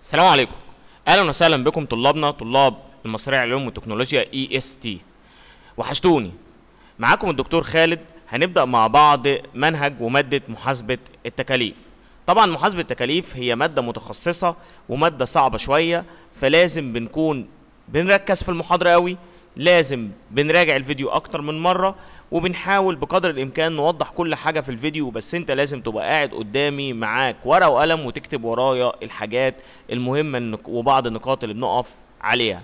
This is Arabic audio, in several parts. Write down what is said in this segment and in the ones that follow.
السلام عليكم اهلا وسهلا بكم طلابنا طلاب المصرية العلوم والتكنولوجيا اي اس تي وحشتوني معاكم الدكتور خالد هنبدا مع بعض منهج وماده محاسبه التكاليف طبعا محاسبه التكاليف هي ماده متخصصه وماده صعبه شويه فلازم بنكون بنركز في المحاضره قوي لازم بنراجع الفيديو اكتر من مره وبنحاول بقدر الامكان نوضح كل حاجه في الفيديو بس انت لازم تبقى قاعد قدامي معاك ورقه وقلم وتكتب ورايا الحاجات المهمه وبعض النقاط اللي بنقف عليها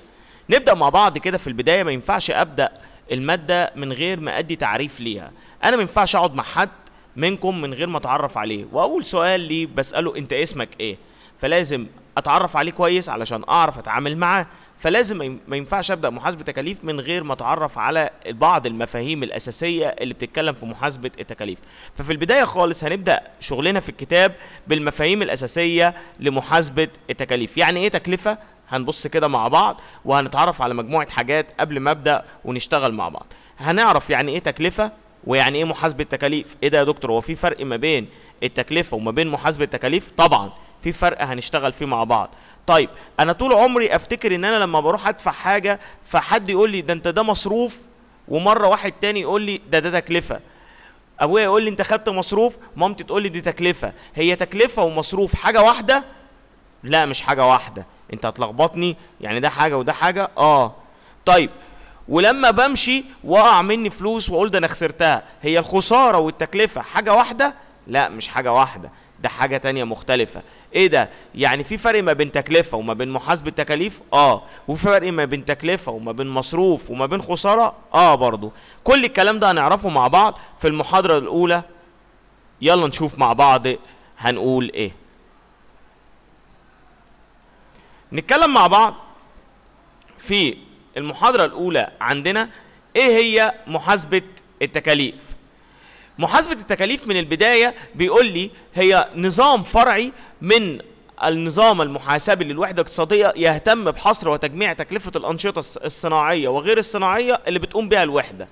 نبدا مع بعض كده في البدايه ما ينفعش ابدا الماده من غير ما ادي تعريف ليها انا ما ينفعش اقعد مع حد منكم من غير ما اتعرف عليه واول سؤال ليه بساله انت اسمك ايه فلازم اتعرف عليه كويس علشان اعرف اتعامل معاه فلازم ما ينفعش ابدا محاسبه تكاليف من غير ما اتعرف على بعض المفاهيم الاساسيه اللي بتتكلم في محاسبه التكاليف ففي البدايه خالص هنبدا شغلنا في الكتاب بالمفاهيم الاساسيه لمحاسبه التكاليف يعني ايه تكلفه هنبص كده مع بعض وهنتعرف على مجموعه حاجات قبل ما ابدا ونشتغل مع بعض هنعرف يعني ايه تكلفه ويعني ايه محاسبه تكاليف ايه ده يا دكتور هو في فرق ما بين التكلفه وما بين محاسبه التكاليف طبعا في فرق هنشتغل فيه مع بعض طيب انا طول عمري افتكر ان انا لما بروح ادفع حاجه فحد يقول لي ده انت ده مصروف ومره واحد تاني يقول لي ده ده تكلفه ابويا يقول لي انت خدت مصروف مامتي تقول لي دي تكلفه هي تكلفه ومصروف حاجه واحده لا مش حاجه واحده انت هتلخبطني يعني ده حاجه وده حاجه اه طيب ولما بمشي وقع مني فلوس واقول ده انا خسرتها هي الخساره والتكلفه حاجه واحده لا مش حاجه واحده ده حاجة تانية مختلفة ايه ده يعني في فرق ما بين تكلفة وما بين محاسبة تكاليف اه وفي فرق ما بين تكلفة وما بين مصروف وما بين خسارة اه برضو كل الكلام ده هنعرفه مع بعض في المحاضرة الاولى يلا نشوف مع بعض هنقول ايه نتكلم مع بعض في المحاضرة الاولى عندنا ايه هي محاسبة التكاليف محاسبه التكاليف من البدايه بيقول لي هي نظام فرعي من النظام المحاسبي للوحدة الاقتصادية يهتم بحصر وتجميع تكلفة الأنشطة الصناعية وغير الصناعية اللي بتقوم بها الوحدة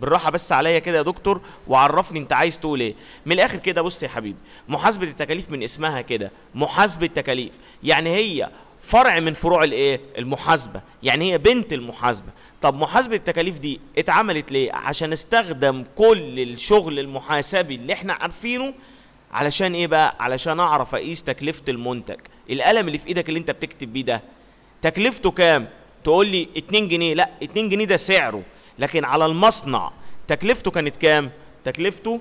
بالراحة بس عليا كده يا دكتور وعرفني انت عايز تقول ايه من الاخر كده بص يا حبيبي محاسبة التكاليف من اسمها كده محاسبة تكاليف يعني هي فرع من فروع الايه المحاسبه يعني هي بنت المحاسبه طب محاسبه التكاليف دي اتعملت ليه عشان استخدم كل الشغل المحاسبي اللي احنا عارفينه علشان ايه بقى علشان اعرف اقيس تكلفه المنتج القلم اللي في ايدك اللي انت بتكتب بيه ده تكلفته كام تقول لي 2 جنيه لا 2 جنيه ده سعره لكن على المصنع تكلفته كانت كام تكلفته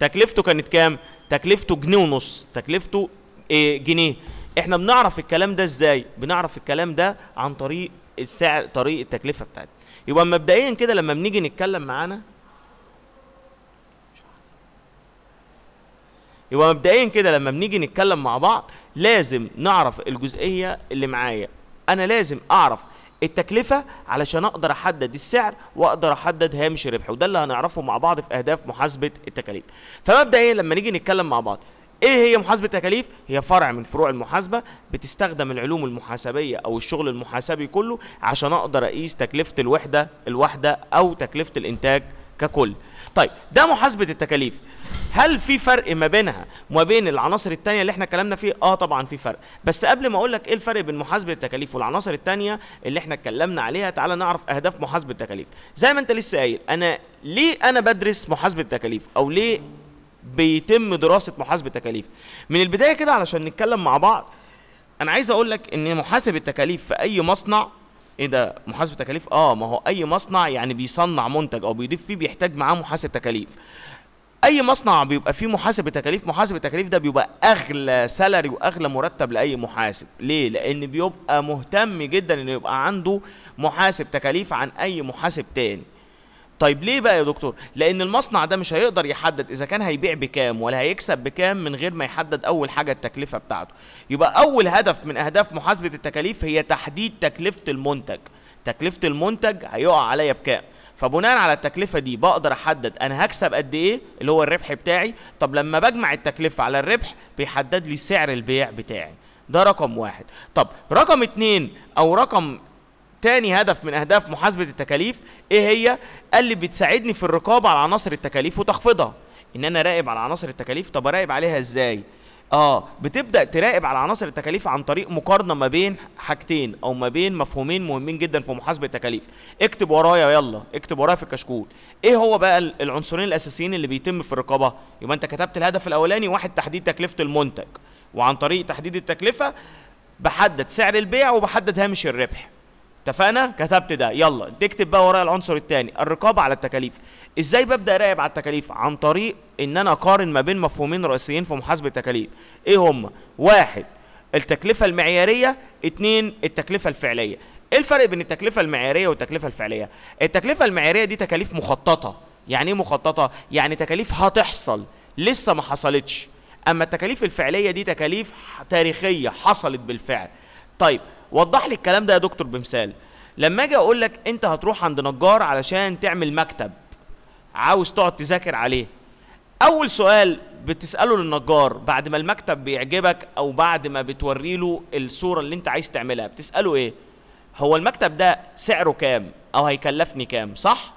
تكلفته كانت كام تكلفته جنيه ونص تكلفته إيه جنيه احنا بنعرف الكلام ده ازاي بنعرف الكلام ده عن طريق السعر طريق التكلفه بتاعتنا يبقى مبدئيا كده لما بنيجي نتكلم معانا يبقى مبدئيا كده لما بنيجي نتكلم مع بعض لازم نعرف الجزئيه اللي معايا انا لازم اعرف التكلفة علشان اقدر احدد السعر واقدر احدد هامش ربح وده اللي هنعرفه مع بعض في اهداف محاسبة التكاليف فمبدئيا لما نيجي نتكلم مع بعض ايه هي محاسبه تكاليف هي فرع من فروع المحاسبه بتستخدم العلوم المحاسبيه او الشغل المحاسبي كله عشان اقدر اقيس تكلفه الوحده الواحده او تكلفه الانتاج ككل طيب ده محاسبه التكاليف هل في فرق ما بينها وما بين العناصر الثانيه اللي احنا اتكلمنا فيه اه طبعا في فرق بس قبل ما اقول لك ايه الفرق بين محاسبه التكاليف والعناصر الثانيه اللي احنا اتكلمنا عليها تعالى نعرف اهداف محاسبه التكاليف زي ما انت لسه قايل انا ليه انا بدرس محاسبه التكاليف او ليه بيتم دراسه محاسبه التكاليف من البدايه كده علشان نتكلم مع بعض انا عايز اقول لك ان محاسب التكاليف في اي مصنع ايه ده محاسب تكاليف اه ما هو اي مصنع يعني بيصنع منتج او بيضيف فيه بيحتاج معاه محاسب تكاليف اي مصنع بيبقى فيه محاسب تكاليف محاسب التكاليف ده بيبقى اغلى سالري واغلى مرتب لاي محاسب ليه لان بيبقى مهتم جدا انه يبقى عنده محاسب تكاليف عن اي محاسب تاني طيب ليه بقى يا دكتور لان المصنع ده مش هيقدر يحدد اذا كان هيبيع بكام ولا هيكسب بكام من غير ما يحدد اول حاجه التكلفه بتاعته يبقى اول هدف من اهداف محاسبه التكاليف هي تحديد تكلفه المنتج تكلفه المنتج هيقع عليا بكام فبناء على التكلفه دي بقدر احدد انا هكسب قد ايه اللي هو الربح بتاعي طب لما بجمع التكلفه على الربح بيحدد لي سعر البيع بتاعي ده رقم واحد طب رقم اتنين او رقم تاني هدف من اهداف محاسبه التكاليف ايه هي قال لي بتساعدني في الرقابه على عناصر التكاليف وتخفيضها ان انا راقب على عناصر التكاليف طب اراقب عليها ازاي اه بتبدا تراقب على عناصر التكاليف عن طريق مقارنه ما بين حاجتين او ما بين مفهومين مهمين جدا في محاسبه التكاليف اكتب ورايا يلا اكتب ورايا في الكشكول ايه هو بقى العنصرين الاساسيين اللي بيتم في الرقابه يبقى انت كتبت الهدف الاولاني واحد تحديد تكلفه المنتج وعن طريق تحديد التكلفه بحدد سعر البيع وبحدد هامش الربح اتفقنا كتبت ده يلا تكتب بقى ورايا العنصر الثاني الرقابه على التكاليف ازاي ببدا اراقب على التكاليف عن طريق ان انا اقارن ما بين مفهومين رئيسيين في محاسبه التكاليف ايه هما واحد التكلفه المعياريه اتنين التكلفه الفعليه ايه الفرق بين التكلفه المعياريه والتكلفه الفعليه التكلفه المعياريه دي تكاليف مخططه يعني ايه مخططه يعني تكاليف هتحصل لسه ما حصلتش اما التكاليف الفعليه دي تكاليف تاريخيه حصلت بالفعل طيب وضح لي الكلام ده يا دكتور بمثال لما اجي اقول لك انت هتروح عند نجار علشان تعمل مكتب عاوز تقعد تذاكر عليه اول سؤال بتساله للنجار بعد ما المكتب بيعجبك او بعد ما بتوري له الصوره اللي انت عايز تعملها بتساله ايه هو المكتب ده سعره كام او هيكلفني كام صح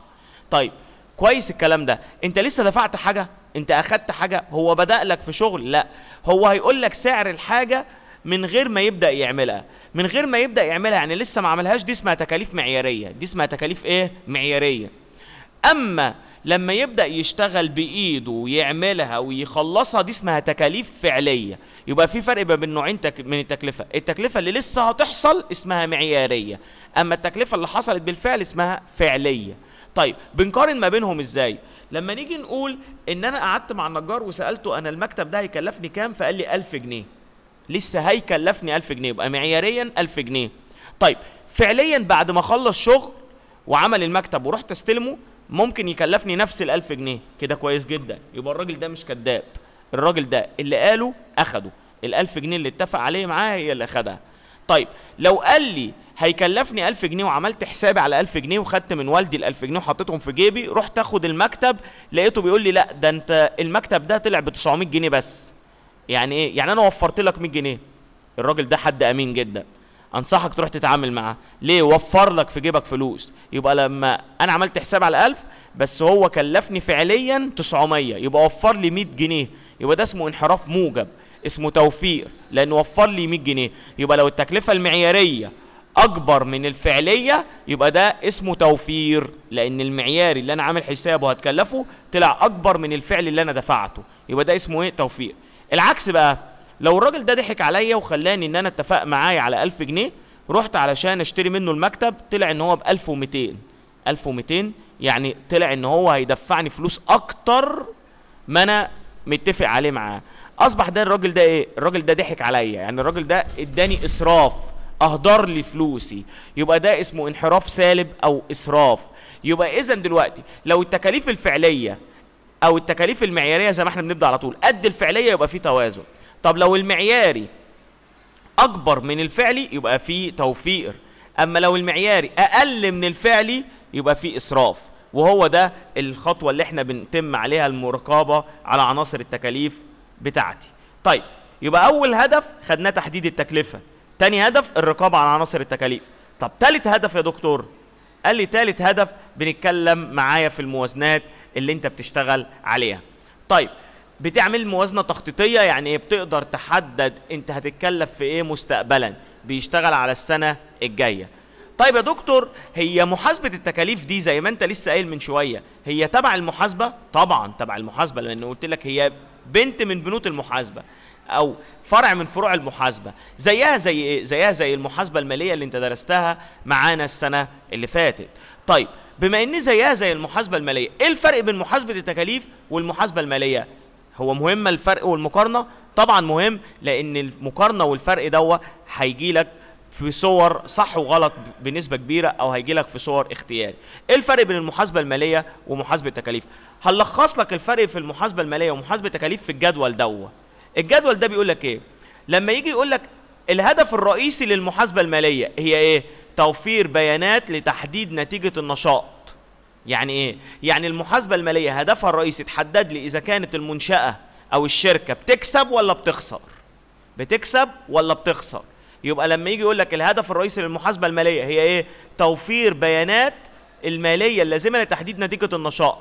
طيب كويس الكلام ده انت لسه دفعت حاجه انت اخدت حاجه هو بدا لك في شغل لا هو هيقول لك سعر الحاجه من غير ما يبدا يعملها من غير ما يبدا يعملها يعني لسه ما عملهاش دي اسمها تكاليف معياريه دي اسمها تكاليف ايه معياريه اما لما يبدا يشتغل بايده ويعملها ويخلصها دي اسمها تكاليف فعليه يبقى في فرق بين نوعين من التكلفه التكلفه اللي لسه هتحصل اسمها معياريه اما التكلفه اللي حصلت بالفعل اسمها فعليه طيب بنقارن ما بينهم ازاي لما نيجي نقول ان انا قعدت مع النجار وسالته انا المكتب ده هيكلفني كام فقال لي 1000 جنيه لسه هيكلفني 1000 جنيه يبقى معياريا 1000 جنيه طيب فعليا بعد ما اخلص شغل وعمل المكتب ورحت استلمه ممكن يكلفني نفس ال 1000 جنيه كده كويس جدا يبقى الراجل ده مش كذاب الراجل ده اللي قاله اخده ال 1000 جنيه اللي اتفق عليه معاه هي اللي اخدها طيب لو قال لي هيكلفني 1000 جنيه وعملت حسابي على 1000 جنيه وخدت من والدي ال 1000 جنيه وحطيتهم في جيبي رحت اخد المكتب لقيته بيقول لي لا ده انت المكتب ده طلع ب 900 جنيه بس يعني ايه يعني انا وفرت لك 100 جنيه الراجل ده حد امين جدا انصحك تروح تتعامل معاه ليه وفر لك في جيبك فلوس يبقى لما انا عملت حساب على 1000 بس هو كلفني فعليا 900 يبقى وفر لي 100 جنيه يبقى ده اسمه انحراف موجب اسمه توفير لانه وفر لي 100 جنيه يبقى لو التكلفه المعياريه اكبر من الفعليه يبقى ده اسمه توفير لان المعياري اللي انا عامل حسابه هتكلفه طلع اكبر من الفعل اللي انا دفعته يبقى ده اسمه ايه توفير العكس بقى لو الراجل ده ضحك عليا وخلاني ان انا اتفق معايا على 1000 جنيه رحت علشان اشتري منه المكتب طلع ان هو ب 1200 1200 يعني طلع ان هو هيدفعني فلوس اكتر ما انا متفق عليه معاه اصبح ده الراجل ده ايه الراجل ده ضحك عليا يعني الراجل ده اداني اسراف اهدر لي فلوسي يبقى ده اسمه انحراف سالب او اسراف يبقى اذا دلوقتي لو التكاليف الفعليه او التكاليف المعياريه زي ما احنا بنبدا على طول قد الفعليه يبقى في توازن طب لو المعياري اكبر من الفعلي يبقى في توفير اما لو المعياري اقل من الفعلي يبقى في اسراف وهو ده الخطوه اللي احنا بنتم عليها المراقبه على عناصر التكاليف بتاعتي طيب يبقى اول هدف خدناه تحديد التكلفه تاني هدف الرقابه على عناصر التكاليف طب تالت هدف يا دكتور قال لي تالت هدف بنتكلم معايا في الموازنات اللي انت بتشتغل عليها طيب بتعمل موازنه تخطيطيه يعني ايه بتقدر تحدد انت هتتكلف في ايه مستقبلا بيشتغل على السنه الجايه طيب يا دكتور هي محاسبه التكاليف دي زي ما انت لسه قايل من شويه هي تبع المحاسبه طبعا تبع المحاسبه لان قلت لك هي بنت من بنوت المحاسبه او فرع من فروع المحاسبه زيها زي ايه زيها زي المحاسبه الماليه اللي انت درستها معانا السنه اللي فاتت طيب بما ان زيها زي المحاسبه الماليه ايه الفرق بين محاسبه التكاليف والمحاسبه الماليه هو مهم الفرق والمقارنه طبعا مهم لان المقارنه والفرق دوت هيجي لك في صور صح وغلط بنسبه كبيره او هيجي لك في صور اختياري ايه الفرق بين المحاسبه الماليه ومحاسبه التكاليف هنلخص لك الفرق في المحاسبه الماليه ومحاسبه التكاليف في الجدول دوت الجدول ده بيقول لك ايه لما يجي يقول لك الهدف الرئيسي للمحاسبه الماليه هي ايه توفير بيانات لتحديد نتيجة النشاط يعني ايه؟ يعني المحاسبة المالية هدفها الرئيسي تحدد لي إذا كانت المنشأة أو الشركة بتكسب ولا بتخسر بتكسب ولا بتخسر يبقى لما يجي يقول لك الهدف الرئيسي للمحاسبة المالية هي ايه؟ توفير بيانات المالية اللازمة لتحديد نتيجة النشاط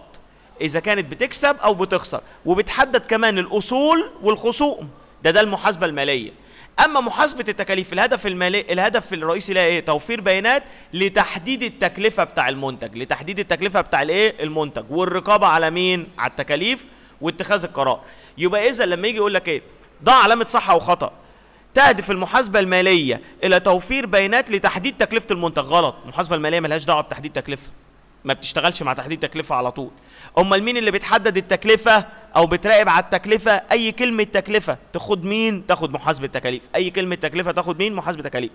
إذا كانت بتكسب أو بتخسر وبتحدد كمان الأصول والخصوم ده ده المحاسبة المالية اما محاسبه التكاليف الهدف المالي الهدف الرئيسي لها ايه توفير بيانات لتحديد التكلفه بتاع المنتج لتحديد التكلفه بتاع الايه المنتج والرقابه على مين على التكاليف واتخاذ القرار يبقى اذا لما يجي يقول لك ايه ضع علامه صح او خطا تهدف المحاسبة المالية إلى توفير بيانات لتحديد تكلفة المنتج غلط، المحاسبة المالية ملهاش دعوة بتحديد تكلفة. ما بتشتغلش مع تحديد تكلفة على طول. أمال مين اللي بيتحدد التكلفة او بتراقب على التكلفه اي كلمه تكلفه تاخد مين تاخد محاسبه تكاليف اي كلمه تكلفه تاخد مين محاسبه تكاليف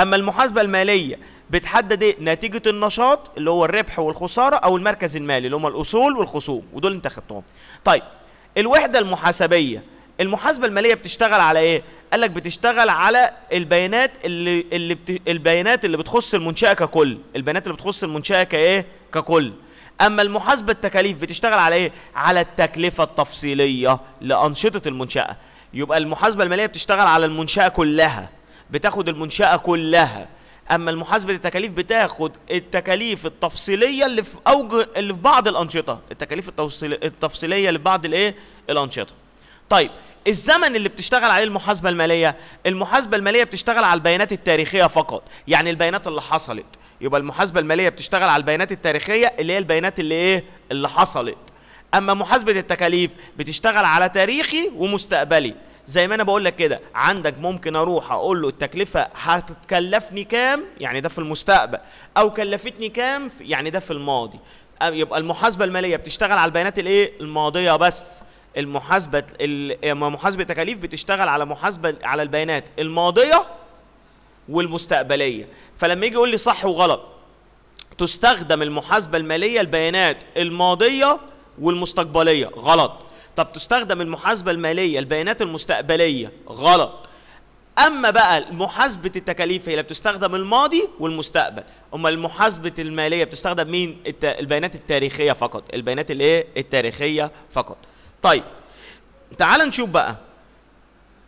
اما المحاسبه الماليه بتحدد ايه نتيجه النشاط اللي هو الربح والخساره او المركز المالي اللي هم الاصول والخصوم ودول انت خدتهم طيب الوحده المحاسبيه المحاسبه الماليه بتشتغل على ايه قال لك بتشتغل على البيانات اللي اللي بت... البيانات اللي بتخص المنشاه ككل البيانات اللي بتخص المنشاه كايه ككل اما المحاسبه التكاليف بتشتغل على ايه على التكلفه التفصيليه لانشطه المنشاه يبقى المحاسبه الماليه بتشتغل على المنشاه كلها بتاخد المنشاه كلها اما المحاسبه التكاليف بتاخد التكاليف التفصيليه اللي في اوج اللي في بعض الانشطه التكاليف التفصيليه اللي في بعض الايه الانشطه طيب الزمن اللي بتشتغل عليه المحاسبه الماليه المحاسبه الماليه بتشتغل على البيانات التاريخيه فقط يعني البيانات اللي حصلت يبقى المحاسبه الماليه بتشتغل على البيانات التاريخيه اللي هي البيانات اللي ايه اللي حصلت اما محاسبه التكاليف بتشتغل على تاريخي ومستقبلي زي ما انا بقول لك كده عندك ممكن اروح اقول له التكلفه هتتكلفني كام يعني ده في المستقبل او كلفتني كام يعني ده في الماضي يبقى المحاسبه الماليه بتشتغل على البيانات الايه الماضيه بس المحاسبه محاسبه التكاليف بتشتغل على محاسبه على البيانات الماضيه والمستقبليه فلما يجي يقول لي صح وغلط تستخدم المحاسبه الماليه البيانات الماضيه والمستقبليه غلط طب تستخدم المحاسبه الماليه البيانات المستقبليه غلط اما بقى محاسبه التكاليف هي اللي بتستخدم الماضي والمستقبل اما المحاسبه الماليه بتستخدم مين البيانات التاريخيه فقط البيانات الايه التاريخيه فقط طيب تعال نشوف بقى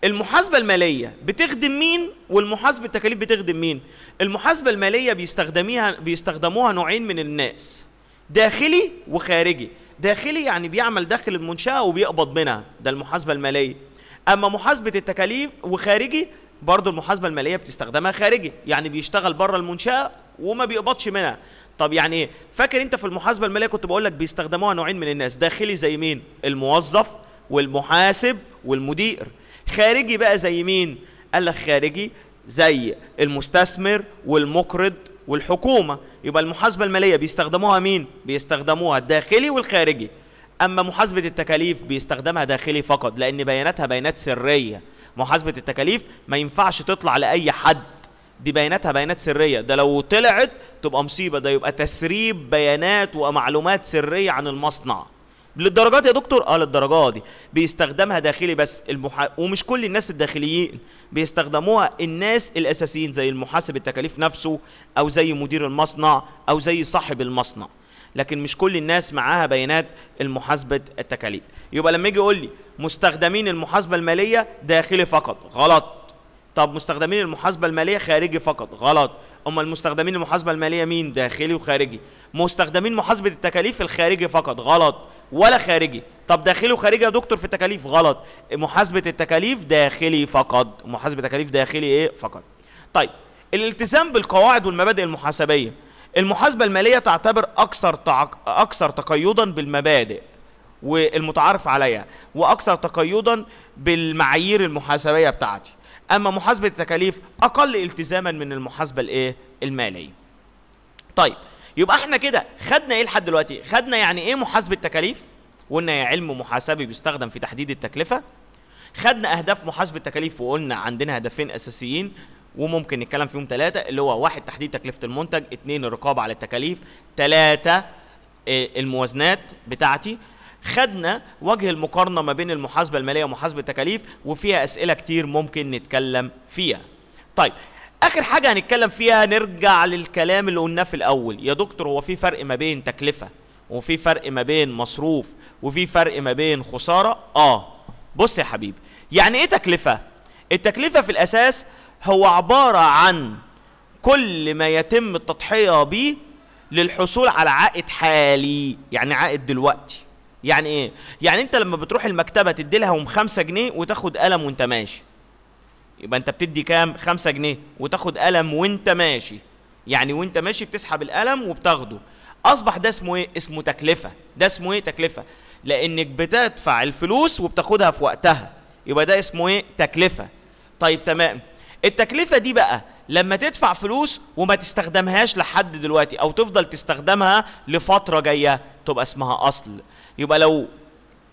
المحاسبة المالية بتخدم مين والمحاسبة التكاليف بتخدم مين المحاسبة المالية بيستخدميها بيستخدموها نوعين من الناس داخلي وخارجي داخلي يعني بيعمل داخل المنشأة وبيقبض منها ده المحاسبة المالية أما محاسبة التكاليف وخارجي برضه المحاسبة المالية بتستخدمها خارجي يعني بيشتغل بره المنشأة وما بيقبضش منها طب يعني ايه فاكر انت في المحاسبة المالية كنت بقول لك بيستخدموها نوعين من الناس داخلي زي مين الموظف والمحاسب والمدير خارجي بقى زي مين قال لك خارجي زي المستثمر والمقرض والحكومه يبقى المحاسبه الماليه بيستخدموها مين بيستخدموها الداخلي والخارجي اما محاسبه التكاليف بيستخدمها داخلي فقط لان بياناتها بيانات سريه محاسبه التكاليف ما ينفعش تطلع لاي حد دي بياناتها بيانات سريه ده لو طلعت تبقى مصيبه ده يبقى تسريب بيانات ومعلومات سريه عن المصنع للدرجات يا دكتور اه للدرجه دي بيستخدمها داخلي بس المحا... ومش كل الناس الداخليين بيستخدموها الناس الاساسيين زي المحاسب التكاليف نفسه او زي مدير المصنع او زي صاحب المصنع لكن مش كل الناس معاها بيانات المحاسبه التكاليف يبقى لما يجي يقول لي مستخدمين المحاسبه الماليه داخلي فقط غلط طب مستخدمين المحاسبه الماليه خارجي فقط غلط امال المستخدمين المحاسبه الماليه مين داخلي وخارجي مستخدمين محاسبه التكاليف الخارجي فقط غلط ولا خارجي طب داخلي وخارجي يا دكتور في التكاليف غلط محاسبه التكاليف داخلي فقط محاسبه التكاليف داخلي ايه فقط طيب الالتزام بالقواعد والمبادئ المحاسبيه المحاسبه الماليه تعتبر اكثر تعق... اكثر تقيدا بالمبادئ والمتعارف عليها واكثر تقيدا بالمعايير المحاسبيه بتاعتي اما محاسبه التكاليف اقل التزاما من المحاسبه الايه الماليه طيب يبقى احنا كده خدنا ايه لحد دلوقتي خدنا يعني ايه محاسبه تكاليف وقلنا يا علم محاسبي بيستخدم في تحديد التكلفه خدنا اهداف محاسبه التكاليف وقلنا عندنا هدفين اساسيين وممكن نتكلم فيهم ثلاثه اللي هو واحد تحديد تكلفه المنتج اثنين الرقابه على التكاليف ثلاثه آه، الموازنات بتاعتي خدنا وجه المقارنه ما بين المحاسبه الماليه ومحاسبه التكاليف وفيها اسئله كتير ممكن نتكلم فيها طيب اخر حاجه هنتكلم فيها نرجع للكلام اللي قلناه في الاول يا دكتور هو في فرق ما بين تكلفه وفي فرق ما بين مصروف وفي فرق ما بين خساره اه بص يا حبيبي يعني ايه تكلفه التكلفه في الاساس هو عباره عن كل ما يتم التضحيه به للحصول على عائد حالي يعني عائد دلوقتي يعني ايه يعني انت لما بتروح المكتبه تدي لها 5 جنيه وتاخد قلم وانت ماشي يبقى انت بتدي كام 5 جنيه وتاخد قلم وانت ماشي يعني وانت ماشي بتسحب القلم وبتاخده اصبح ده اسمه ايه اسمه تكلفه ده اسمه ايه تكلفه لانك بتدفع الفلوس وبتاخدها في وقتها يبقى ده اسمه ايه تكلفه طيب تمام التكلفه دي بقى لما تدفع فلوس وما تستخدمهاش لحد دلوقتي او تفضل تستخدمها لفتره جايه تبقى اسمها اصل يبقى لو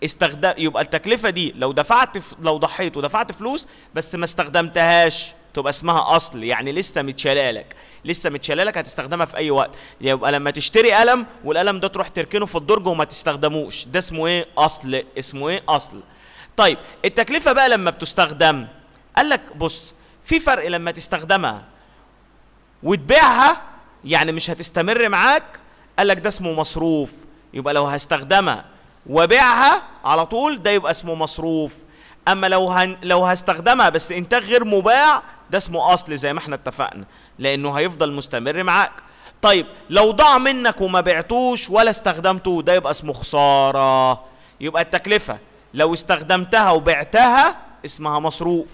استخدم يبقى التكلفه دي لو دفعت لو ضحيت ودفعت فلوس بس ما استخدمتهاش تبقى اسمها اصل يعني لسه متشالالك لسه متشالالك هتستخدمها في اي وقت يبقى لما تشتري قلم والقلم ده تروح تركنه في الدرج وما تستخدموش ده اسمه ايه اصل اسمه ايه اصل طيب التكلفه بقى لما بتستخدم قال لك بص في فرق لما تستخدمها وتبيعها يعني مش هتستمر معاك قال لك ده اسمه مصروف يبقى لو هستخدمها وبيعها على طول ده يبقى اسمه مصروف اما لو هن لو هستخدمها بس انتاج غير مباع ده اسمه اصل زي ما احنا اتفقنا لانه هيفضل مستمر معاك طيب لو ضاع منك وما بعتوش ولا استخدمته ده يبقى اسمه خساره يبقى التكلفه لو استخدمتها وبعتها اسمها مصروف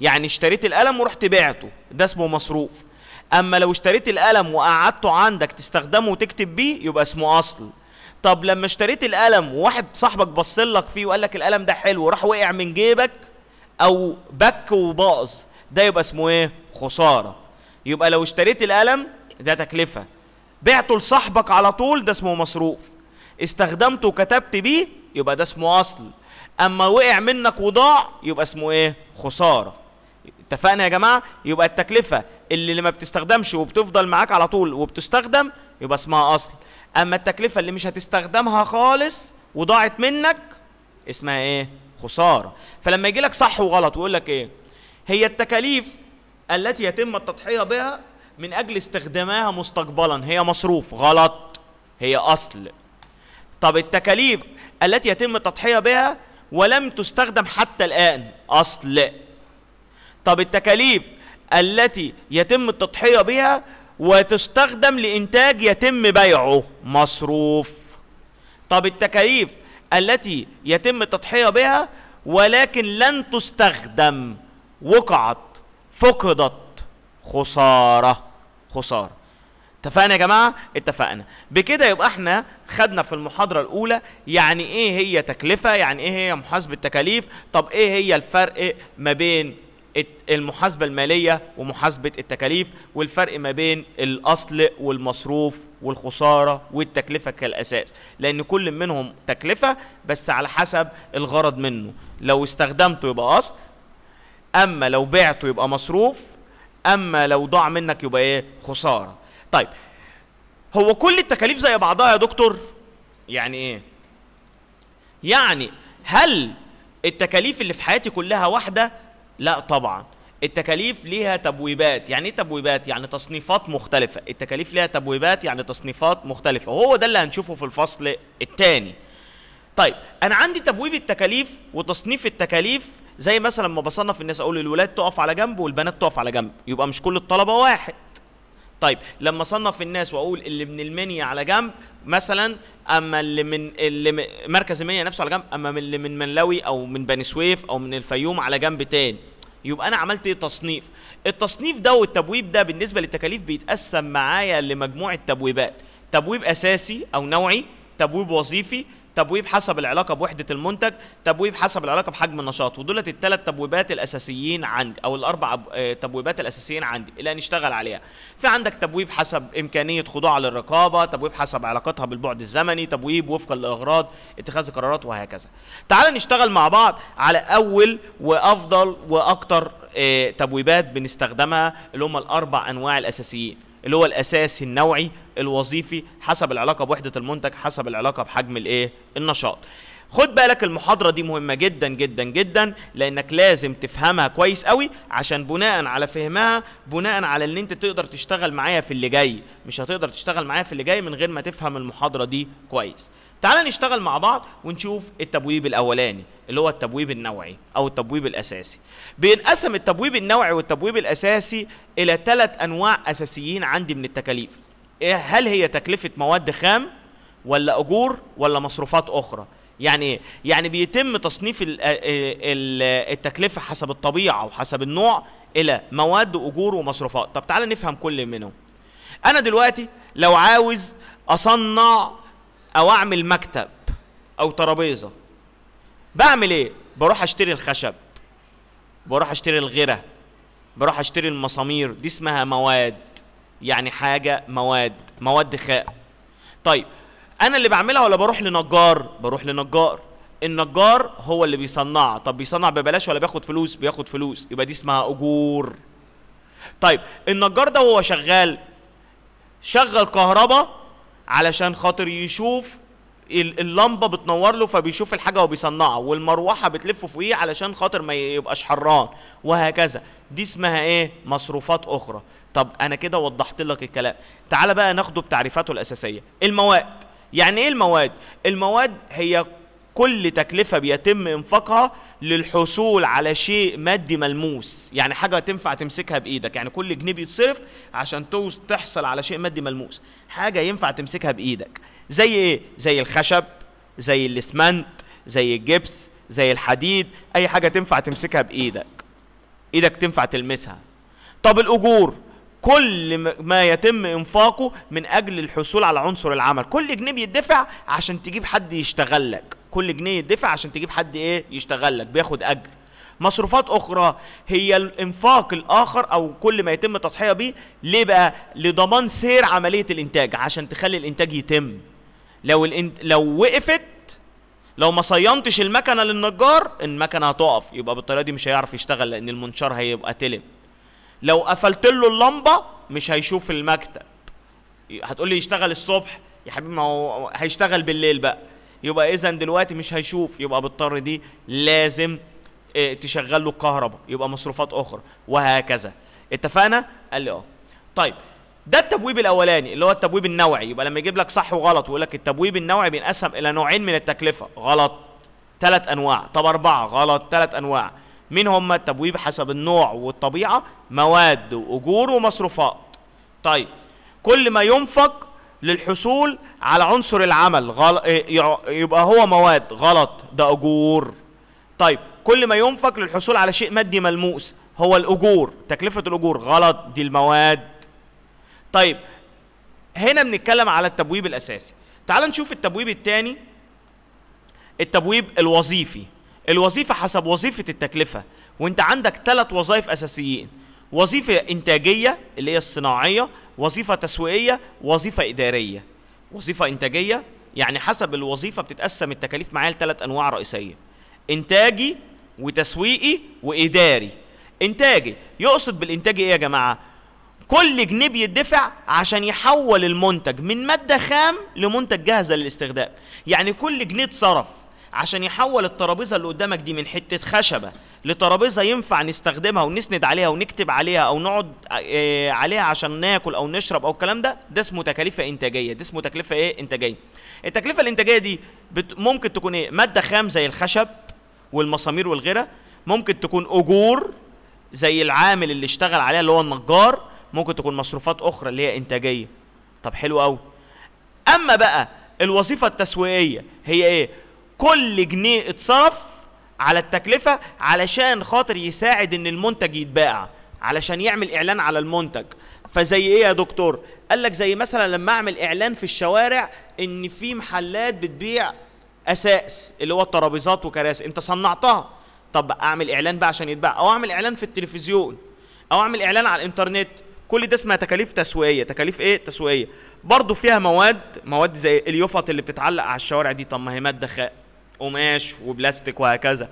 يعني اشتريت القلم ورحت بعته ده اسمه مصروف اما لو اشتريت القلم وقعدته عندك تستخدمه وتكتب بيه يبقى اسمه اصل طب لما اشتريت القلم وواحد صاحبك لك فيه وقال لك القلم ده حلو راح وقع من جيبك او بك وباظ ده يبقى اسمه ايه خساره يبقى لو اشتريت القلم ده تكلفه بعته لصاحبك على طول ده اسمه مصروف استخدمته وكتبت بيه يبقى ده اسمه اصل اما وقع منك وضاع يبقى اسمه ايه خساره اتفقنا يا جماعه يبقى التكلفه اللي ما بتستخدمش وبتفضل معاك على طول وبتستخدم يبقى اسمها اصل اما التكلفه اللي مش هتستخدمها خالص وضاعت منك اسمها ايه خساره فلما يجي لك صح وغلط ويقول لك ايه هي التكاليف التي يتم التضحيه بها من اجل استخدامها مستقبلا هي مصروف غلط هي اصل طب التكاليف التي يتم التضحيه بها ولم تستخدم حتى الان اصل طب التكاليف التي يتم التضحيه بها وتستخدم لإنتاج يتم بيعه مصروف طب التكاليف التي يتم التضحية بها ولكن لن تستخدم وقعت فقدت خسارة خسارة اتفقنا يا جماعة اتفقنا بكده يبقى احنا خدنا في المحاضرة الأولى يعني ايه هي تكلفة يعني ايه هي محاسبة تكاليف طب ايه هي الفرق ما بين المحاسبه الماليه ومحاسبه التكاليف والفرق ما بين الاصل والمصروف والخساره والتكلفه كالاساس لان كل منهم تكلفه بس على حسب الغرض منه لو استخدمته يبقى اصل اما لو بعته يبقى مصروف اما لو ضاع منك يبقى ايه خساره طيب هو كل التكاليف زي بعضها يا دكتور يعني ايه يعني هل التكاليف اللي في حياتي كلها واحده لا طبعا التكاليف ليها تبويبات يعني ايه تبويبات يعني تصنيفات مختلفه التكاليف ليها تبويبات يعني تصنيفات مختلفه وهو ده اللي هنشوفه في الفصل الثاني طيب انا عندي تبويب التكاليف وتصنيف التكاليف زي مثلا ما بصنف الناس اقول الولاد تقف على جنب والبنات تقف على جنب يبقى مش كل الطلبه واحد طيب لما صنف الناس واقول اللي من المنيا على جنب مثلا اما اللي من اللي مركز المنيا نفسه على جنب اما من اللي من منلوي او من بني سويف او من الفيوم على جنب تاني يبقى انا عملت ايه تصنيف التصنيف ده والتبويب ده بالنسبه للتكاليف بيتقسم معايا لمجموعه تبويبات تبويب اساسي او نوعي تبويب وظيفي تبويب حسب العلاقه بوحده المنتج تبويب حسب العلاقه بحجم النشاط ودولت الثلاث تبويبات الاساسيين عندي او الاربع آه، تبويبات الاساسيين عندي اللي هنشتغل عليها في عندك تبويب حسب امكانيه خضوعها للرقابه تبويب حسب علاقتها بالبعد الزمني تبويب وفقا لاغراض اتخاذ القرارات وهكذا تعال نشتغل مع بعض على اول وافضل واكتر آه، تبويبات بنستخدمها اللي هم الاربع انواع الاساسيين اللي هو الاساسي النوعي الوظيفي حسب العلاقه بوحده المنتج حسب العلاقه بحجم الايه النشاط خد بالك المحاضرة دي مهمة جدا جدا جدا لأنك لازم تفهمها كويس قوي عشان بناء على فهمها بناء على إن أنت تقدر تشتغل معايا في اللي جاي مش هتقدر تشتغل معايا في اللي جاي من غير ما تفهم المحاضرة دي كويس تعال نشتغل مع بعض ونشوف التبويب الاولاني اللي هو التبويب النوعي او التبويب الاساسي بينقسم التبويب النوعي والتبويب الاساسي الى ثلاث انواع اساسيين عندي من التكاليف إيه، هل هي تكلفه مواد خام ولا اجور ولا مصروفات اخرى يعني إيه؟ يعني بيتم تصنيف آه، التكلفه حسب الطبيعه وحسب النوع الى مواد واجور ومصروفات طب تعال نفهم كل منهم انا دلوقتي لو عاوز اصنع او اعمل مكتب او ترابيزه بعمل ايه بروح اشتري الخشب بروح اشتري الغيره بروح اشتري المسامير دي اسمها مواد يعني حاجه مواد مواد خاء طيب انا اللي بعملها ولا بروح لنجار بروح لنجار النجار هو اللي بيصنعها طب بيصنع ببلاش ولا بياخد فلوس بياخد فلوس يبقى دي اسمها اجور طيب النجار ده وهو شغال شغل كهرباء علشان خاطر يشوف اللمبه بتنور له فبيشوف الحاجه وبيصنعها والمروحه بتلف فوقيه علشان خاطر ما يبقاش حران وهكذا دي اسمها ايه مصروفات اخرى طب انا كده وضحت لك الكلام تعال بقى ناخده بتعريفاته الاساسيه المواد يعني ايه المواد المواد هي كل تكلفه بيتم انفاقها للحصول على شيء مادي ملموس يعني حاجه تنفع تمسكها بايدك يعني كل جنيه بيتصرف عشان تحصل على شيء مادي ملموس حاجه ينفع تمسكها بايدك زي ايه زي الخشب زي الاسمنت زي الجبس زي الحديد اي حاجه تنفع تمسكها بايدك ايدك تنفع تلمسها طب الاجور كل ما يتم انفاقه من اجل الحصول على عنصر العمل كل جنيه بيدفع عشان تجيب حد يشتغل لك كل جنيه يدفع عشان تجيب حد ايه يشتغل لك بياخد اجر مصروفات اخرى هي الانفاق الاخر او كل ما يتم تضحيه بيه ليه بقى لضمان سير عمليه الانتاج عشان تخلي الانتاج يتم لو الانت... لو وقفت لو ما صينتش المكنه للنجار المكنه هتقف يبقى بالطريقه دي مش هيعرف يشتغل لان المنشار هيبقى تلم لو قفلت له اللمبه مش هيشوف المكتب هتقول لي يشتغل الصبح يا حبيبي ما هو هيشتغل بالليل بقى يبقى اذا دلوقتي مش هيشوف يبقى بالطر دي لازم آه، تشغل له الكهرباء يبقى مصروفات اخرى وهكذا اتفقنا قال لي اه طيب ده التبويب الاولاني اللي هو التبويب النوعي يبقى لما يجيب لك صح وغلط ويقول لك التبويب النوعي بينقسم الى نوعين من التكلفه غلط ثلاث انواع طب اربعه غلط ثلاث انواع مين هم التبويب حسب النوع والطبيعه مواد واجور ومصروفات طيب كل ما ينفق للحصول على عنصر العمل غل... إيه، يبقى هو مواد غلط ده اجور طيب كل ما ينفق للحصول على شيء مادي ملموس هو الاجور تكلفه الاجور غلط دي المواد طيب هنا بنتكلم على التبويب الاساسي تعال نشوف التبويب الثاني التبويب الوظيفي الوظيفه حسب وظيفه التكلفه وانت عندك ثلاث وظائف اساسيين وظيفه انتاجيه اللي هي الصناعيه وظيفه تسويقيه وظيفه اداريه وظيفه انتاجيه يعني حسب الوظيفه بتتقسم التكاليف معايا لثلاث انواع رئيسيه انتاجي وتسويقي واداري انتاجي يقصد بالانتاجي ايه يا جماعه كل جنيه بيدفع عشان يحول المنتج من ماده خام لمنتج جاهزه للاستخدام يعني كل جنيه اتصرف عشان يحول الترابيزه اللي قدامك دي من حته خشبه لترابيزه ينفع نستخدمها ونسند عليها ونكتب عليها او نقعد آه، عليها عشان ناكل او نشرب او الكلام ده ده اسمه تكلفه انتاجيه ده اسمه تكلفه ايه انتاجيه التكلفه الانتاجيه دي ممكن تكون ايه ماده خام زي الخشب والمسامير والغيره ممكن تكون اجور زي العامل اللي اشتغل عليها اللي هو النجار ممكن تكون مصروفات اخرى اللي هي انتاجيه طب حلو قوي اما بقى الوظيفه التسويقيه هي ايه كل جنيه اتصرف على التكلفه علشان خاطر يساعد ان المنتج يتباع علشان يعمل اعلان على المنتج فزي ايه يا دكتور قال لك زي مثلا لما اعمل اعلان في الشوارع ان في محلات بتبيع اساس اللي هو الترابيزات وكراسي انت صنعتها طب اعمل اعلان بقى عشان يتباع او اعمل اعلان في التلفزيون او اعمل اعلان على الانترنت كل ده اسمها تكاليف تسويقيه تكاليف ايه تسويقيه برضو فيها مواد مواد زي اليوفط اللي بتتعلق على الشوارع دي طب ما هي ماده قماش وبلاستيك وهكذا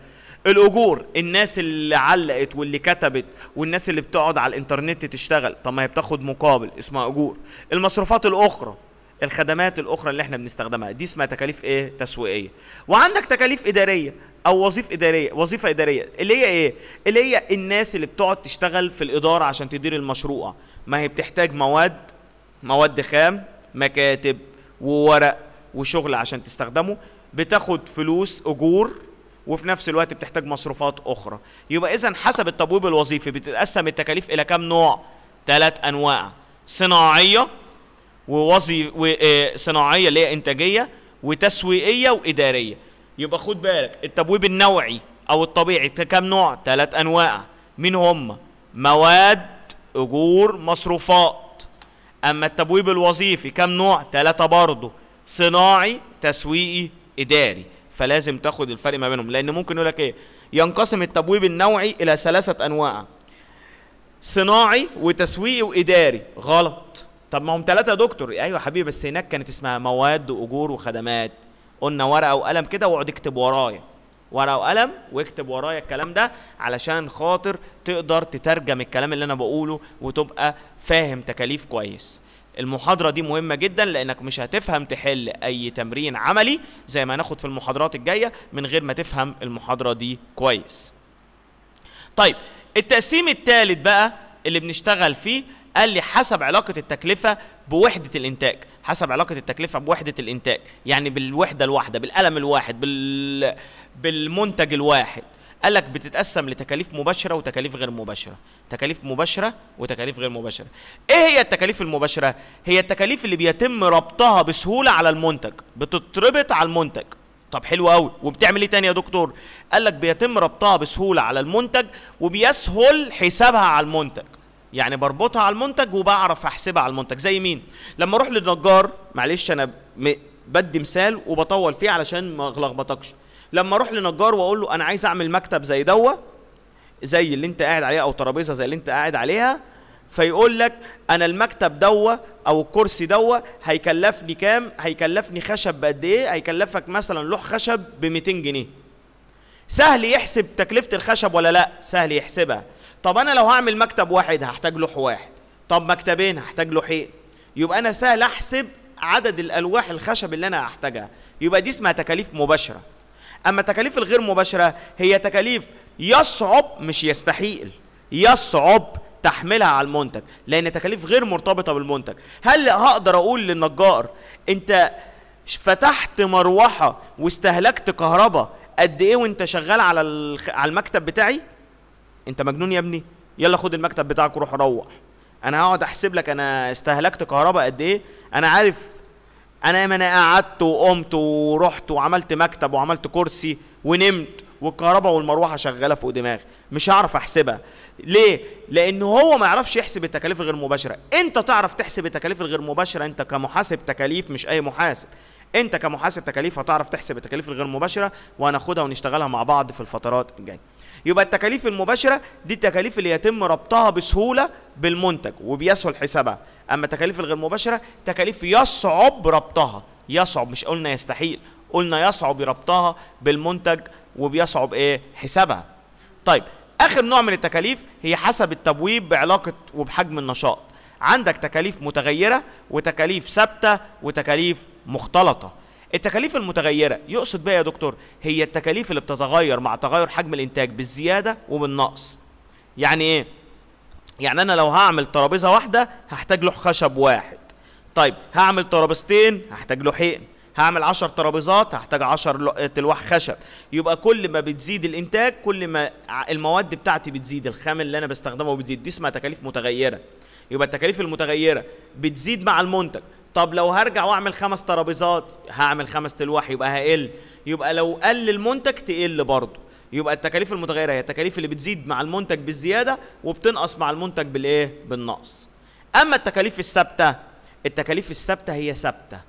الاجور الناس اللي علقت واللي كتبت والناس اللي بتقعد على الانترنت تشتغل طب ما هي بتاخد مقابل اسمها اجور المصروفات الاخرى الخدمات الاخرى اللي احنا بنستخدمها دي اسمها تكاليف ايه تسويقيه وعندك تكاليف اداريه او وظيفه اداريه وظيفه اداريه اللي هي ايه اللي هي الناس اللي بتقعد تشتغل في الاداره عشان تدير المشروع ما هي بتحتاج مواد مواد خام مكاتب وورق وشغل عشان تستخدمه بتاخد فلوس اجور وفي نفس الوقت بتحتاج مصروفات اخرى يبقى اذا حسب التبويب الوظيفي بتتقسم التكاليف الى كام نوع ثلاث انواع صناعيه ووظي آه، صناعيه اللي هي انتاجيه وتسويقيه واداريه يبقى خد بالك التبويب النوعي او الطبيعي كام نوع ثلاث انواع مين هم مواد اجور مصروفات اما التبويب الوظيفي كام نوع ثلاثه برضه صناعي تسويقي اداري فلازم تاخد الفرق ما بينهم لان ممكن يقول لك ايه ينقسم التبويب النوعي الى ثلاثه انواع صناعي وتسويقي واداري غلط طب ما هم ثلاثه دكتور ايوه حبيبي بس هناك كانت اسمها مواد واجور وخدمات قلنا ورقه وقلم كده واقعد اكتب ورايا ورقه وقلم واكتب ورايا الكلام ده علشان خاطر تقدر تترجم الكلام اللي انا بقوله وتبقى فاهم تكاليف كويس المحاضرة دي مهمة جدا لأنك مش هتفهم تحل أي تمرين عملي زي ما هناخد في المحاضرات الجاية من غير ما تفهم المحاضرة دي كويس طيب التقسيم الثالث بقى اللي بنشتغل فيه قال لي حسب علاقة التكلفة بوحدة الإنتاج حسب علاقة التكلفة بوحدة الإنتاج يعني بالوحدة الواحدة بالقلم الواحد بال... بالمنتج الواحد قال لك بتتقسم لتكاليف مباشره وتكاليف غير مباشره تكاليف مباشره وتكاليف غير مباشره ايه هي التكاليف المباشره هي التكاليف اللي بيتم ربطها بسهوله على المنتج بتتربط على المنتج طب حلو قوي وبتعمل ايه تاني يا دكتور قال لك بيتم ربطها بسهوله على المنتج وبيسهل حسابها على المنتج يعني بربطها على المنتج وبعرف احسبها على المنتج زي مين لما اروح للنجار معلش انا بدي مثال وبطول فيه علشان ما اغلخبطكش لما اروح لنجار واقول له انا عايز اعمل مكتب زي دوه زي اللي انت قاعد عليها او ترابيزه زي اللي انت قاعد عليها فيقول لك انا المكتب دوه او الكرسي دوه هيكلفني كام هيكلفني خشب بقد ايه هيكلفك مثلا لوح خشب ب 200 جنيه سهل يحسب تكلفه الخشب ولا لا سهل يحسبها طب انا لو هعمل مكتب واحد هحتاج لوح واحد طب مكتبين هحتاج لوحين يبقى انا سهل احسب عدد الالواح الخشب اللي انا هحتاجها يبقى دي اسمها تكاليف مباشره اما التكاليف الغير مباشره هي تكاليف يصعب مش يستحيل يصعب تحملها على المنتج لان تكاليف غير مرتبطه بالمنتج هل هقدر اقول للنجار انت فتحت مروحه واستهلكت كهرباء قد ايه وانت شغال على على المكتب بتاعي انت مجنون يا ابني يلا خد المكتب بتاعك وروح روح انا هقعد احسب لك انا استهلكت كهرباء قد ايه انا عارف انا انا قعدت وقمت ورحت وعملت مكتب وعملت كرسي ونمت والكهرباء والمروحه شغاله فوق دماغي مش هعرف احسبها ليه لان هو ما يعرفش يحسب التكاليف الغير مباشره انت تعرف تحسب التكاليف الغير مباشره انت كمحاسب تكاليف مش اي محاسب انت كمحاسب تكاليف هتعرف تحسب التكاليف الغير مباشره وهناخدها ونشتغلها مع بعض في الفترات الجايه يبقى التكاليف المباشره دي التكاليف اللي يتم ربطها بسهوله بالمنتج وبيسهل حسابها اما التكاليف الغير مباشره تكاليف يصعب ربطها يصعب مش قلنا يستحيل قلنا يصعب ربطها بالمنتج وبيصعب ايه حسابها طيب اخر نوع من التكاليف هي حسب التبويب بعلاقه وبحجم النشاط عندك تكاليف متغيره وتكاليف ثابته وتكاليف مختلطه التكاليف المتغيرة يقصد بيها يا دكتور هي التكاليف اللي بتتغير مع تغير حجم الإنتاج بالزيادة وبالنقص يعني إيه؟ يعني أنا لو هعمل ترابيزة واحدة هحتاج له خشب واحد طيب هعمل ترابيزتين هحتاج لوحين هعمل 10 ترابيزات هحتاج 10 تلوح خشب يبقى كل ما بتزيد الانتاج كل ما المواد بتاعتي بتزيد الخام اللي انا بستخدمه بتزيد دي اسمها تكاليف متغيره يبقى التكاليف المتغيره بتزيد مع المنتج طب لو هرجع واعمل خمس ترابيزات هعمل خمس تلوح يبقى هقل يبقى لو قل المنتج تقل برضه يبقى التكاليف المتغيره هي التكاليف اللي بتزيد مع المنتج بالزياده وبتنقص مع المنتج بالايه بالنقص اما التكاليف الثابته التكاليف الثابته هي ثابته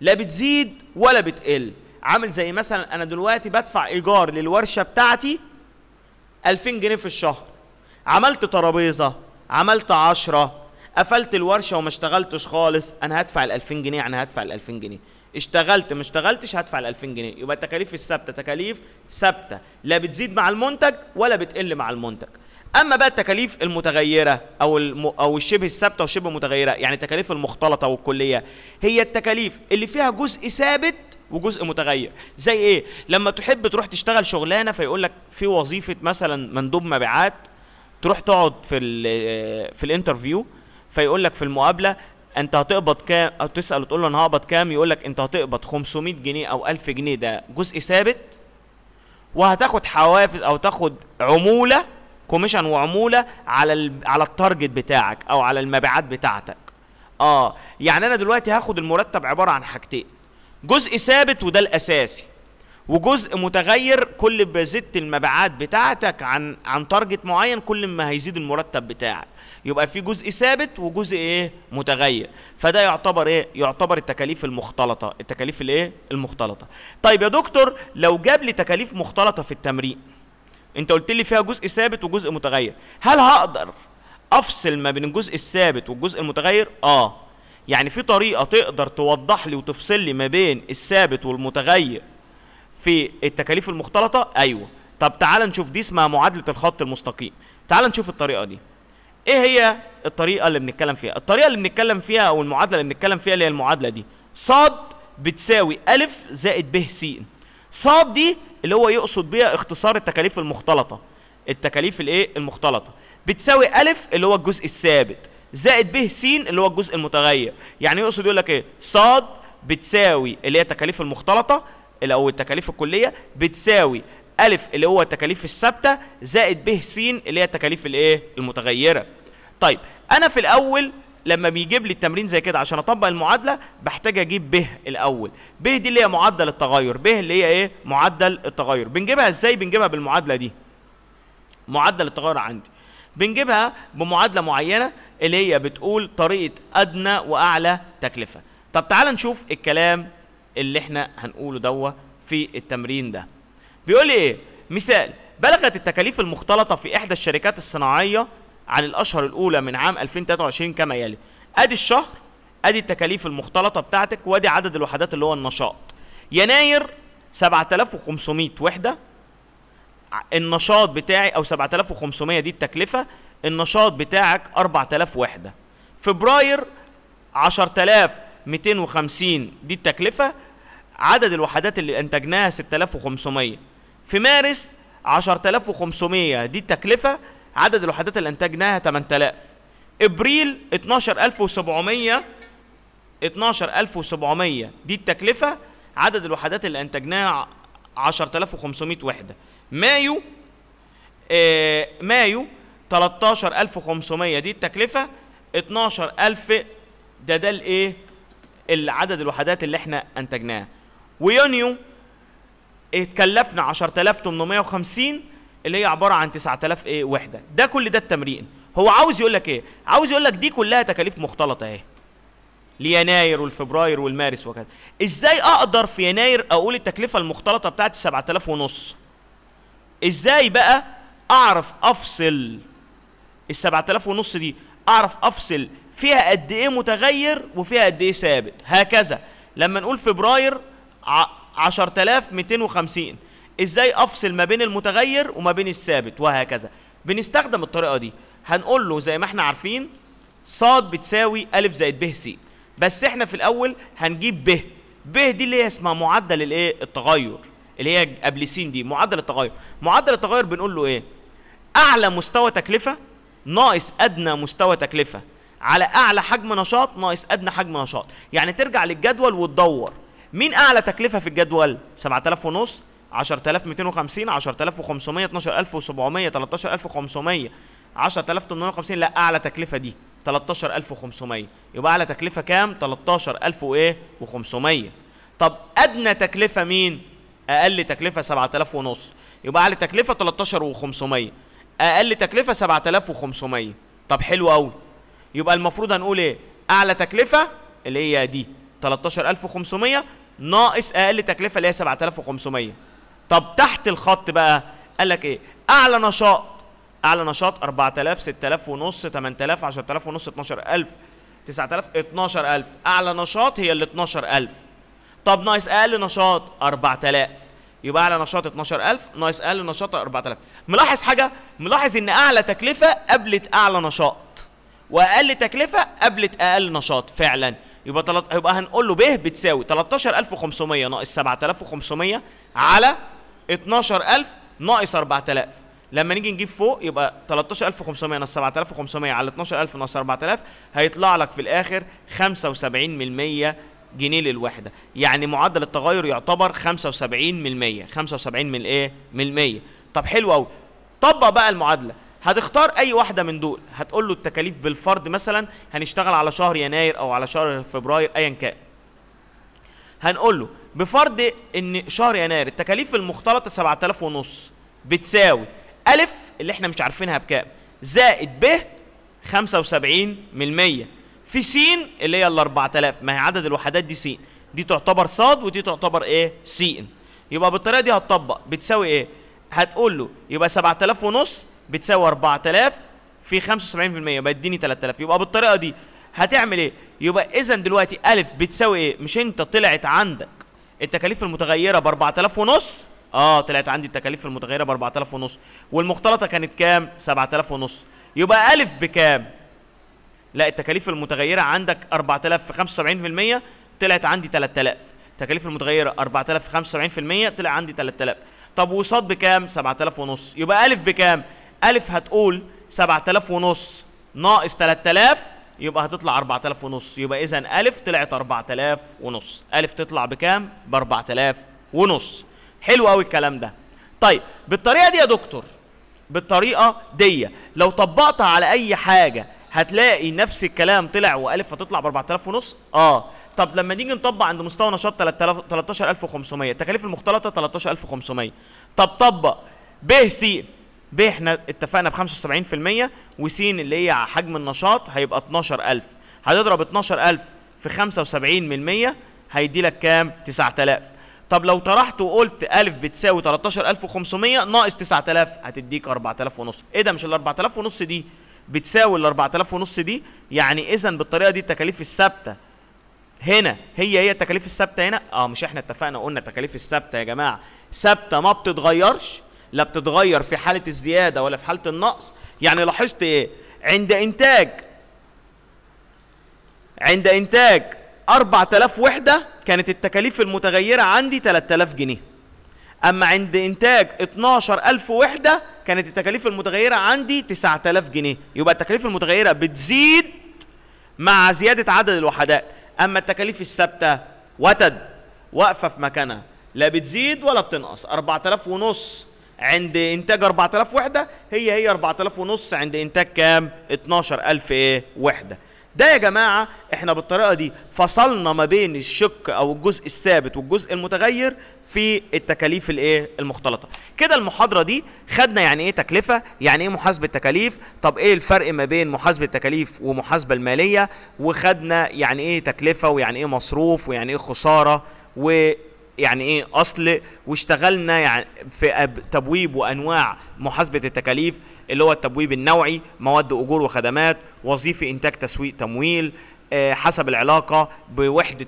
لا بتزيد ولا بتقل عامل زي مثلا انا دلوقتي بدفع ايجار للورشه بتاعتي 2000 جنيه في الشهر عملت ترابيزه عملت 10 قفلت الورشه وما اشتغلتش خالص انا هدفع ال 2000 جنيه يعني هدفع ال 2000 جنيه اشتغلت ما اشتغلتش هدفع ال 2000 جنيه يبقى التكاليف الثابته تكاليف ثابته لا بتزيد مع المنتج ولا بتقل مع المنتج اما بقى التكاليف المتغيره او الم... او الشبه الثابته وشبه متغيره يعني التكاليف المختلطه والكليه هي التكاليف اللي فيها جزء ثابت وجزء متغير زي ايه لما تحب تروح تشتغل شغلانه فيقول لك في وظيفه مثلا مندوب مبيعات تروح تقعد في الـ في الانترفيو فيقول لك في المقابله انت هتقبض كام او تسال وتقول له انا هقبض كام يقول لك انت هتقبض 500 جنيه او 1000 جنيه ده جزء ثابت وهتاخد حوافز او تاخد عموله كوميشن وعموله على على التارجت بتاعك او على المبيعات بتاعتك اه يعني انا دلوقتي هاخد المرتب عباره عن حاجتين جزء ثابت وده الاساسي وجزء متغير كل ما زدت المبيعات بتاعتك عن عن تارجت معين كل ما هيزيد المرتب بتاعك يبقى في جزء ثابت وجزء ايه متغير فده يعتبر ايه يعتبر التكاليف المختلطه التكاليف الايه المختلطه طيب يا دكتور لو جاب لي تكاليف مختلطه في التمرين انت قلت لي فيها جزء ثابت وجزء متغير هل هقدر افصل ما بين الجزء الثابت والجزء المتغير اه يعني في طريقه تقدر توضح لي وتفصل لي ما بين الثابت والمتغير في التكاليف المختلطه ايوه طب تعال نشوف دي اسمها معادله الخط المستقيم تعال نشوف الطريقه دي ايه هي الطريقه اللي بنتكلم فيها الطريقه اللي بنتكلم فيها او المعادله اللي بنتكلم فيها اللي هي المعادله دي ص بتساوي أ زائد ب س ص دي اللي هو يقصد بيها اختصار التكاليف المختلطه التكاليف الايه المختلطه بتساوي أ اللي هو الجزء الثابت زائد ب س اللي هو الجزء المتغير يعني يقصد يقول لك ايه ص بتساوي اللي هي التكاليف المختلطه اللي او التكاليف الكليه بتساوي ا اللي هو التكاليف الثابته زائد ب س اللي هي التكاليف الايه المتغيره طيب انا في الاول لما بيجيب لي التمرين زي كده عشان اطبق المعادله بحتاج اجيب ب الاول ب دي اللي هي معدل التغير ب اللي هي ايه معدل التغير بنجيبها ازاي بنجيبها بالمعادله دي معدل التغير عندي بنجيبها بمعادله معينه اللي هي بتقول طريقه ادنى واعلى تكلفه طب تعال نشوف الكلام اللي احنا هنقوله دوا في التمرين ده بيقول لي ايه مثال بلغت التكاليف المختلطه في احدى الشركات الصناعيه عن الاشهر الاولى من عام 2023 كما يلي ادي الشهر ادي التكاليف المختلطه بتاعتك وادي عدد الوحدات اللي هو النشاط يناير 7500 وحده النشاط بتاعي او 7500 دي التكلفه النشاط بتاعك 4000 وحده فبراير 10000 250 دي التكلفه عدد الوحدات اللي انتجناها 6500 في مارس 10500 دي التكلفه عدد الوحدات اللي انتجناها 8000 ابريل 12700 12700 دي التكلفه عدد الوحدات اللي انتجناها 10500 وحده مايو آه مايو 13500 دي التكلفه 12000 ده ده الايه العدد الوحدات اللي احنا انتجناها ويونيو اتكلفنا 10850 اللي هي عباره عن 9000 ايه وحده ده كل ده التمرين هو عاوز يقول لك ايه عاوز يقول لك دي كلها تكاليف مختلطه اهي ليناير والفبراير والمارس وكذا ازاي اقدر في يناير اقول التكلفه المختلطه بتاعتي 7000 ونص ازاي بقى اعرف افصل ال 7000 ونص دي اعرف افصل فيها قد ايه متغير وفيها قد ايه ثابت هكذا لما نقول فبراير 10250 ازاي افصل ما بين المتغير وما بين الثابت وهكذا بنستخدم الطريقه دي هنقول له زي ما احنا عارفين ص بتساوي ا زائد ب س بس احنا في الاول هنجيب ب ب دي اللي هي اسمها معدل الايه التغير اللي هي قبل س دي معدل التغير معدل التغير بنقول له ايه اعلى مستوى تكلفه ناقص ادنى مستوى تكلفه على اعلى حجم نشاط ناقص ادنى حجم نشاط يعني ترجع للجدول وتدور مين اعلى تكلفه في الجدول 7000 ونص 10250 10500 12700 13500 10850 لا اعلى تكلفه دي 13500 يبقى اعلى تكلفه كام 13000 وايه و500 طب ادنى تكلفه مين اقل تكلفه 7000 ونص يبقى اعلى تكلفه 13500 اقل تكلفه 7500 طب حلو قوي يبقى المفروض هنقول ايه اعلى تكلفه اللي هي دي 13500 ناقص اقل تكلفه اللي هي 7500 طب تحت الخط بقى قال لك ايه اعلى نشاط اعلى نشاط 4000 6000 ونص 8000 10000 ونص 12000 9000 12000 اعلى نشاط هي ال 12000 طب ناقص اقل نشاط 4000 يبقى اعلى نشاط 12000 ناقص اقل نشاط 4000 ملاحظ حاجه ملاحظ ان اعلى تكلفه قبلت اعلى نشاط واقل تكلفه قابلت اقل نشاط فعلا يبقى تلت... يبقى هنقول له ب بتساوي 13500 ناقص 7500 على 12000 ناقص 4000 لما نيجي نجيب فوق يبقى 13500 ناقص 7500 على 12000 ناقص 4000 هيطلع لك في الاخر 75% جنيه للوحده يعني معدل التغير يعتبر 75% 75 من ايه من 100 طب حلو قوي طبق بقى المعادله هتختار اي واحده من دول هتقول له التكاليف بالفرد مثلا هنشتغل على شهر يناير او على شهر فبراير ايا كان هنقول له بفرض ان شهر يناير التكاليف المختلطه 7000 ونص بتساوي الف اللي احنا مش عارفينها بكام زائد ب 75% في س اللي هي ال 4000 ما هي عدد الوحدات دي س دي تعتبر ص ودي تعتبر ايه س يبقى بالطريقه دي هتطبق بتساوي ايه هتقول له يبقى 7000 ونص بتساوي 4000 في 75% يبقى اديني 3000 يبقى بالطريقه دي هتعمل ايه؟ يبقى اذا دلوقتي الف بتساوي ايه؟ مش انت طلعت عندك التكاليف المتغيره ب 4000 ونص اه طلعت عندي التكاليف المتغيره ب 4000 ونص والمختلطه كانت كام؟ 7000 ونص يبقى الف بكام؟ لا التكاليف المتغيره عندك 4000 في 75% طلعت عندي 3000 التكاليف المتغيره 4000 في 75% طلع عندي 3000 طب وصاد بكام؟ 7000 ونص يبقى الف بكام؟ ألف هتقول 7000 ونص ناقص 3000 يبقى هتطلع 4000 ونص يبقى إذا ألف طلعت 4000 ونص ألف تطلع بكام؟ ب 4000 ونص حلو قوي الكلام ده طيب بالطريقة دي يا دكتور بالطريقة دي لو طبقتها على أي حاجة هتلاقي نفس الكلام طلع والف هتطلع ب 4000 ونص اه طب لما نيجي نطبق عند مستوى نشاط 3000 13500 التكاليف المختلطه 13500 طب طبق ب س ب احنا اتفقنا ب 75% وس اللي هي حجم النشاط هيبقى 12000 هتضرب 12000 في 75% هيدي لك كام 9000 طب لو طرحت وقلت أ بتساوي 13500 ناقص 9000 هتديك 4000 ونص ايه ده مش ال 4000 ونص دي بتساوي ال 4000 ونص دي يعني اذا بالطريقه دي التكاليف الثابته هنا هي هي التكاليف الثابته هنا اه مش احنا اتفقنا قلنا التكاليف الثابته يا جماعه ثابته ما بتتغيرش لا بتتغير في حالة الزيادة ولا في حالة النقص يعني لاحظت ايه عند انتاج عند انتاج 4000 وحدة كانت التكاليف المتغيرة عندي 3000 جنيه اما عند انتاج 12000 وحدة كانت التكاليف المتغيرة عندي 9000 جنيه يبقى التكاليف المتغيرة بتزيد مع زيادة عدد الوحدات اما التكاليف الثابتة وتد واقفة في مكانها لا بتزيد ولا بتنقص 4000 ونص عند انتاج 4000 وحده هي هي 4000 ونص عند انتاج كام 12000 ايه وحده ده يا جماعه احنا بالطريقه دي فصلنا ما بين الشق او الجزء الثابت والجزء المتغير في التكاليف الايه المختلطه كده المحاضره دي خدنا يعني ايه تكلفه يعني ايه محاسبه تكاليف طب ايه الفرق ما بين محاسبه التكاليف ومحاسبه الماليه وخدنا يعني ايه تكلفه ويعني ايه مصروف ويعني ايه خساره و يعني ايه اصل واشتغلنا يعني في تبويب وانواع محاسبه التكاليف اللي هو التبويب النوعي مواد اجور وخدمات وظيفه انتاج تسويق تمويل آه، حسب العلاقة بوحدة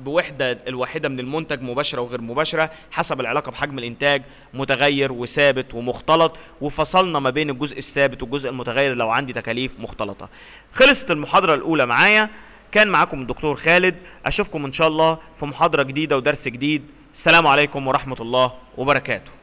بوحدة الواحدة من المنتج مباشرة وغير مباشرة حسب العلاقة بحجم الإنتاج متغير وثابت ومختلط وفصلنا ما بين الجزء الثابت والجزء المتغير لو عندي تكاليف مختلطة خلصت المحاضرة الأولى معايا كان معاكم الدكتور خالد اشوفكم ان شاء الله في محاضره جديده ودرس جديد السلام عليكم ورحمه الله وبركاته